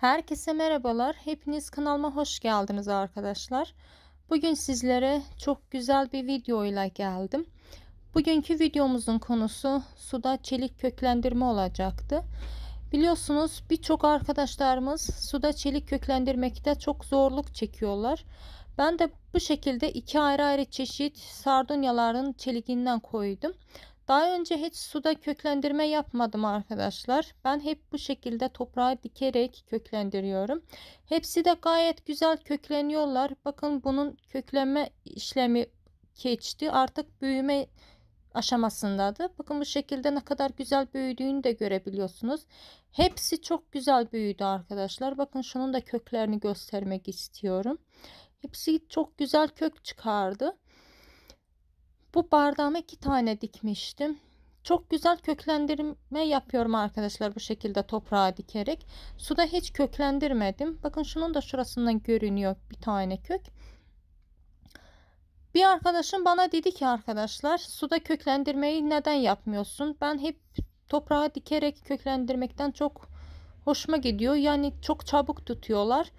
Herkese merhabalar. Hepiniz kanalıma hoş geldiniz arkadaşlar. Bugün sizlere çok güzel bir video ile geldim. Bugünkü videomuzun konusu suda çelik köklendirme olacaktı. Biliyorsunuz birçok arkadaşlarımız suda çelik köklendirmekte çok zorluk çekiyorlar. Ben de bu şekilde iki ayrı ayrı çeşit sardunyaların çeliğinden koydum. Daha önce hiç suda köklendirme yapmadım arkadaşlar. Ben hep bu şekilde toprağa dikerek köklendiriyorum. Hepsi de gayet güzel kökleniyorlar. Bakın bunun köklenme işlemi geçti. Artık büyüme aşamasındadı. Bakın bu şekilde ne kadar güzel büyüdüğünü de görebiliyorsunuz. Hepsi çok güzel büyüdü arkadaşlar. Bakın şunun da köklerini göstermek istiyorum. Hepsi çok güzel kök çıkardı. Bu bardağıma iki tane dikmiştim. Çok güzel köklendirme yapıyorum arkadaşlar bu şekilde toprağa dikerek. Suda hiç köklendirmedim. Bakın şunun da şurasından görünüyor bir tane kök. Bir arkadaşım bana dedi ki arkadaşlar suda köklendirmeyi neden yapmıyorsun? Ben hep toprağa dikerek köklendirmekten çok hoşuma gidiyor. Yani çok çabuk tutuyorlar.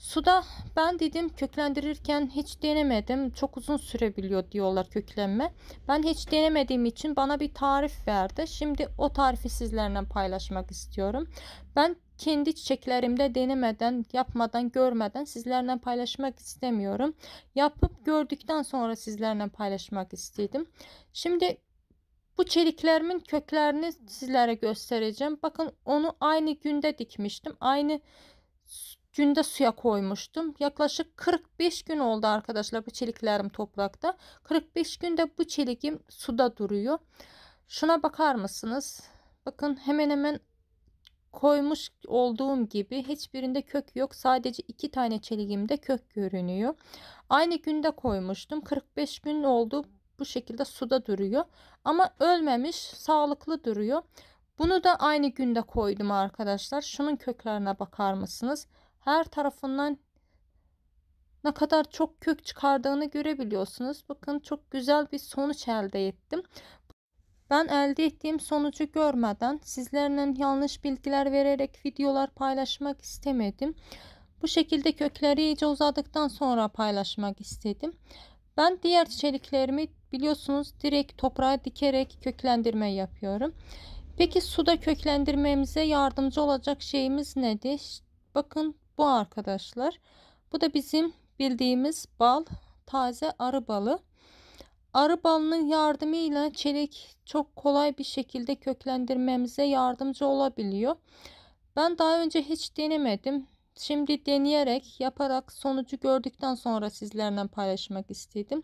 Suda ben dedim köklendirirken hiç denemedim. Çok uzun sürebiliyor diyorlar köklenme. Ben hiç denemediğim için bana bir tarif verdi. Şimdi o tarifi sizlerle paylaşmak istiyorum. Ben kendi çiçeklerimde denemeden, yapmadan, görmeden sizlerle paylaşmak istemiyorum. Yapıp gördükten sonra sizlerle paylaşmak istedim. Şimdi bu çeliklerimin köklerini sizlere göstereceğim. Bakın onu aynı günde dikmiştim. Aynı günde suya koymuştum. Yaklaşık 45 gün oldu arkadaşlar bu çeliklerim toprakta. 45 günde bu çelikim suda duruyor. Şuna bakar mısınız? Bakın hemen hemen koymuş olduğum gibi hiçbirinde kök yok. Sadece iki tane çelikimde kök görünüyor. Aynı günde koymuştum. 45 gün oldu. Bu şekilde suda duruyor. Ama ölmemiş, sağlıklı duruyor. Bunu da aynı günde koydum arkadaşlar. Şunun köklerine bakar mısınız? her tarafından ne kadar çok kök çıkardığını görebiliyorsunuz. Bakın çok güzel bir sonuç elde ettim. Ben elde ettiğim sonucu görmeden sizlerle yanlış bilgiler vererek videolar paylaşmak istemedim. Bu şekilde kökleri iyice uzadıktan sonra paylaşmak istedim. Ben diğer çeliklerimi biliyorsunuz direkt toprağa dikerek köklendirme yapıyorum. Peki suda köklendirmemize yardımcı olacak şeyimiz nedir? Bakın bu arkadaşlar. Bu da bizim bildiğimiz bal, taze arı balı. Arı balının yardımıyla çelik çok kolay bir şekilde köklendirmemize yardımcı olabiliyor. Ben daha önce hiç denemedim. Şimdi deneyerek, yaparak sonucu gördükten sonra sizlerle paylaşmak istedim.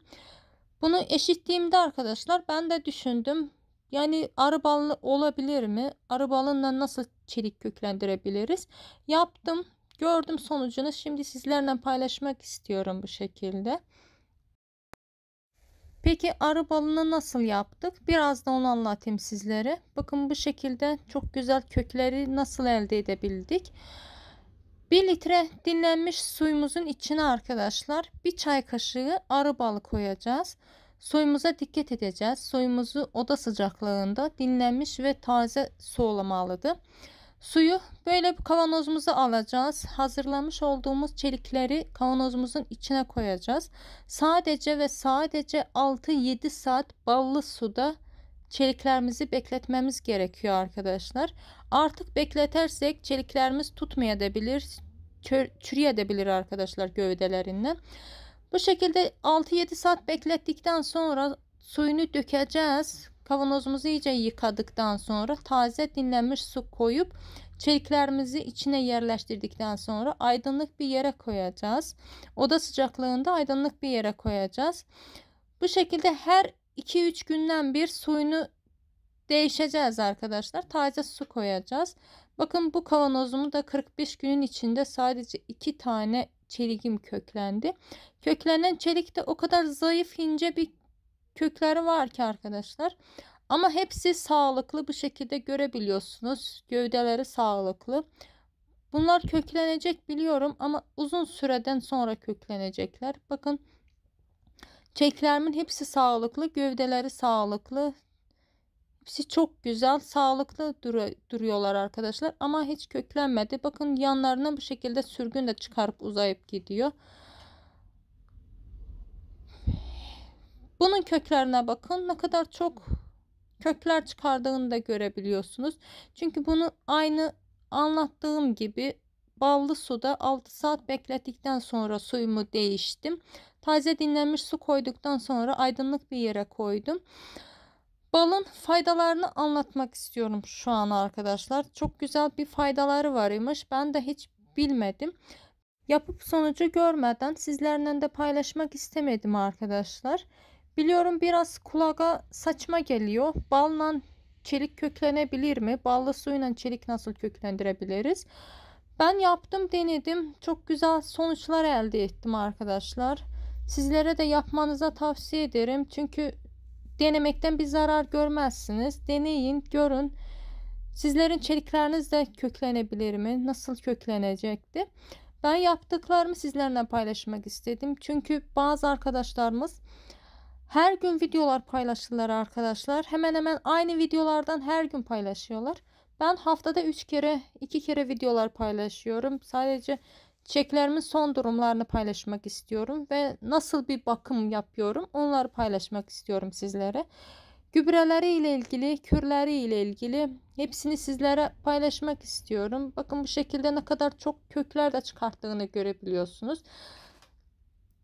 Bunu eşittiğimde arkadaşlar ben de düşündüm. Yani arı balı olabilir mi? Arı balınla nasıl çelik köklendirebiliriz? Yaptım. Gördüm sonucunu. Şimdi sizlerle paylaşmak istiyorum bu şekilde. Peki arı balını nasıl yaptık? Biraz da onu anlatayım sizlere. Bakın bu şekilde çok güzel kökleri nasıl elde edebildik. 1 litre dinlenmiş suyumuzun içine arkadaşlar bir çay kaşığı arı balı koyacağız. Suyumuza dikkat edeceğiz. Suyumuzu oda sıcaklığında dinlenmiş ve taze soğulamalıdır. Suyu böyle bir kavanozumuza alacağız. Hazırlamış olduğumuz çelikleri kavanozumuzun içine koyacağız. Sadece ve sadece 6-7 saat ballı suda çeliklerimizi bekletmemiz gerekiyor arkadaşlar. Artık bekletersek çeliklerimiz tutmayabilir, çürüyebilir arkadaşlar gövdelerinden. Bu şekilde 6-7 saat beklettikten sonra suyunu dökeceğiz. Kavanozumuzu iyice yıkadıktan sonra taze dinlenmiş su koyup çeliklerimizi içine yerleştirdikten sonra aydınlık bir yere koyacağız. Oda sıcaklığında aydınlık bir yere koyacağız. Bu şekilde her 2-3 günden bir suyunu değişeceğiz arkadaşlar. Taze su koyacağız. Bakın bu kavanozumu da 45 günün içinde sadece 2 tane çelikim köklendi. Köklenen çelik de o kadar zayıf ince bir kökleri var ki arkadaşlar. Ama hepsi sağlıklı bu şekilde görebiliyorsunuz. Gövdeleri sağlıklı. Bunlar köklenecek biliyorum ama uzun süreden sonra köklenecekler. Bakın çeklerimin hepsi sağlıklı. Gövdeleri sağlıklı. Hepsi çok güzel, sağlıklı dur duruyorlar arkadaşlar ama hiç köklenmedi. Bakın yanlarına bu şekilde sürgün de çıkarıp uzayıp gidiyor. Bunun köklerine bakın ne kadar çok kökler çıkardığını da görebiliyorsunuz. Çünkü bunu aynı anlattığım gibi ballı suda 6 saat beklettikten sonra suyumu değiştim. Taze dinlenmiş su koyduktan sonra aydınlık bir yere koydum. Balın faydalarını anlatmak istiyorum şu an arkadaşlar. Çok güzel bir faydaları varmış. Ben de hiç bilmedim. Yapıp sonucu görmeden sizlerle de paylaşmak istemedim arkadaşlar. Biliyorum biraz kulağa saçma geliyor. Balla çelik köklenebilir mi? Ballı suyla çelik nasıl köklendirebiliriz? Ben yaptım denedim. Çok güzel sonuçlar elde ettim arkadaşlar. Sizlere de yapmanıza tavsiye ederim. Çünkü denemekten bir zarar görmezsiniz. Deneyin, görün. Sizlerin çelikleriniz de köklenebilir mi? Nasıl köklenecekti? Ben yaptıklarımı sizlerle paylaşmak istedim. Çünkü bazı arkadaşlarımız her gün videolar paylaştılar arkadaşlar. Hemen hemen aynı videolardan her gün paylaşıyorlar. Ben haftada 3 kere 2 kere videolar paylaşıyorum. Sadece çeklerimin son durumlarını paylaşmak istiyorum ve nasıl bir bakım yapıyorum onları paylaşmak istiyorum sizlere. Gübreleri ile ilgili, kürleri ile ilgili hepsini sizlere paylaşmak istiyorum. Bakın bu şekilde ne kadar çok kökler de çıkarttığını görebiliyorsunuz.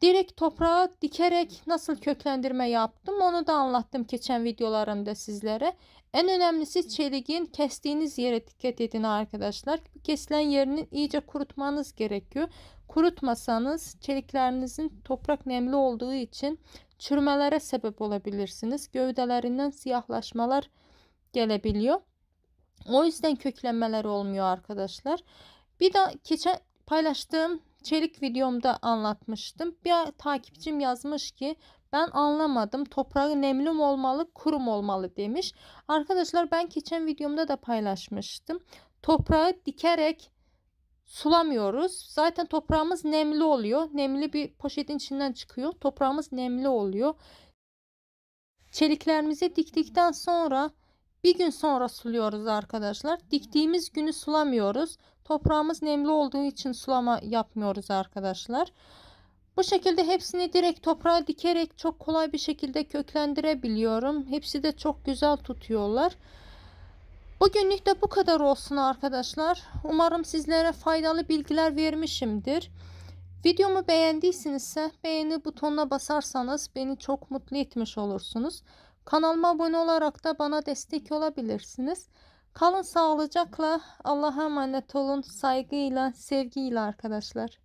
Direkt toprağa dikerek nasıl köklendirme yaptım onu da anlattım geçen videolarımda sizlere. En önemlisi çeliğin kestiğiniz yere dikkat edin arkadaşlar. Kesilen yerini iyice kurutmanız gerekiyor. Kurutmasanız çeliklerinizin toprak nemli olduğu için çürümelere sebep olabilirsiniz. Gövdelerinden siyahlaşmalar gelebiliyor. O yüzden köklenmeler olmuyor arkadaşlar. Bir de geçen paylaştığım çelik videomda anlatmıştım. Bir takipçim yazmış ki ben anlamadım. Toprağı nemli mi olmalı, kurum olmalı demiş. Arkadaşlar ben geçen videomda da paylaşmıştım. Toprağı dikerek sulamıyoruz. Zaten toprağımız nemli oluyor. Nemli bir poşetin içinden çıkıyor. Toprağımız nemli oluyor. Çeliklerimizi diktikten sonra bir gün sonra suluyoruz arkadaşlar. Diktiğimiz günü sulamıyoruz. Toprağımız nemli olduğu için sulama yapmıyoruz arkadaşlar. Bu şekilde hepsini direkt toprağa dikerek çok kolay bir şekilde köklendirebiliyorum. Hepsi de çok güzel tutuyorlar. Bugünlük de bu kadar olsun arkadaşlar. Umarım sizlere faydalı bilgiler vermişimdir. Videomu beğendiysinizse beğeni butonuna basarsanız beni çok mutlu etmiş olursunuz. Kanalıma abone olarak da bana destek olabilirsiniz. Kalın sağlıcakla. Allah'a emanet olun. Saygıyla, sevgiyle arkadaşlar.